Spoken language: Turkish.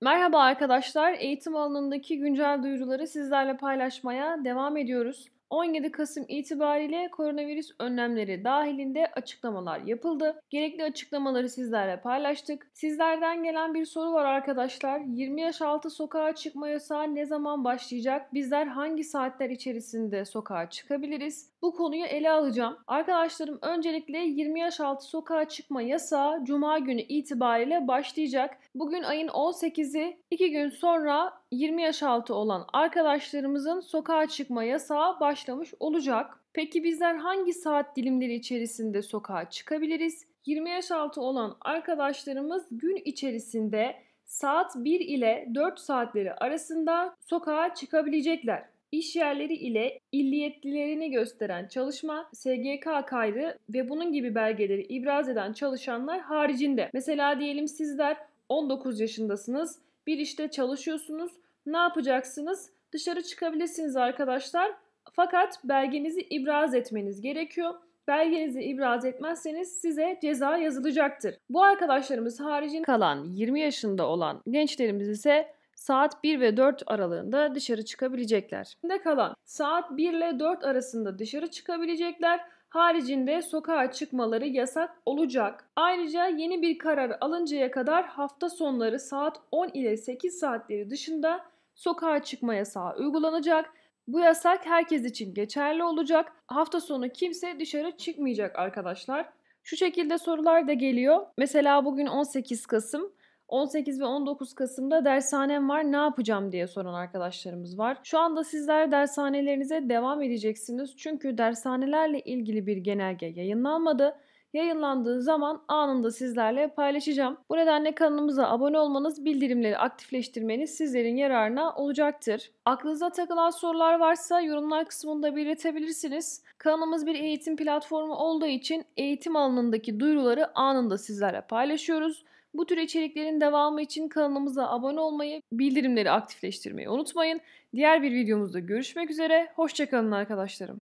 Merhaba arkadaşlar, eğitim alanındaki güncel duyuruları sizlerle paylaşmaya devam ediyoruz. 17 Kasım itibariyle koronavirüs önlemleri dahilinde açıklamalar yapıldı. Gerekli açıklamaları sizlerle paylaştık. Sizlerden gelen bir soru var arkadaşlar. 20 yaş altı sokağa çıkma yasağı ne zaman başlayacak? Bizler hangi saatler içerisinde sokağa çıkabiliriz? Bu konuyu ele alacağım. Arkadaşlarım öncelikle 20 yaş altı sokağa çıkma yasağı cuma günü itibariyle başlayacak. Bugün ayın 18'i 2 gün sonra 20 yaş altı olan arkadaşlarımızın sokağa çıkma yasağı başlamış olacak. Peki bizler hangi saat dilimleri içerisinde sokağa çıkabiliriz? 20 yaş altı olan arkadaşlarımız gün içerisinde saat 1 ile 4 saatleri arasında sokağa çıkabilecekler. İş yerleri ile illiyetlilerini gösteren çalışma, SGK kaydı ve bunun gibi belgeleri ibraz eden çalışanlar haricinde. Mesela diyelim sizler 19 yaşındasınız bir işte çalışıyorsunuz. Ne yapacaksınız? Dışarı çıkabilirsiniz arkadaşlar. Fakat belgenizi ibraz etmeniz gerekiyor. Belgenizi ibraz etmezseniz size ceza yazılacaktır. Bu arkadaşlarımız haricinde kalan 20 yaşında olan gençlerimiz ise saat 1 ve 4 aralığında dışarı çıkabilecekler. Ne kalan saat 1 ile 4 arasında dışarı çıkabilecekler. Haricinde sokağa çıkmaları yasak olacak. Ayrıca yeni bir karar alıncaya kadar hafta sonları saat 10 ile 8 saatleri dışında sokağa çıkma yasağı uygulanacak. Bu yasak herkes için geçerli olacak. Hafta sonu kimse dışarı çıkmayacak arkadaşlar. Şu şekilde sorular da geliyor. Mesela bugün 18 Kasım. 18 ve 19 Kasım'da dershanem var ne yapacağım diye soran arkadaşlarımız var. Şu anda sizler dershanelerinize devam edeceksiniz çünkü dershanelerle ilgili bir genelge yayınlanmadı. Yayınlandığı zaman anında sizlerle paylaşacağım. Bu nedenle kanalımıza abone olmanız, bildirimleri aktifleştirmeniz sizlerin yararına olacaktır. Aklınıza takılan sorular varsa yorumlar kısmında belirtebilirsiniz. Kanalımız bir eğitim platformu olduğu için eğitim alanındaki duyuruları anında sizlerle paylaşıyoruz. Bu tür içeriklerin devamı için kanalımıza abone olmayı, bildirimleri aktifleştirmeyi unutmayın. Diğer bir videomuzda görüşmek üzere. Hoşçakalın arkadaşlarım.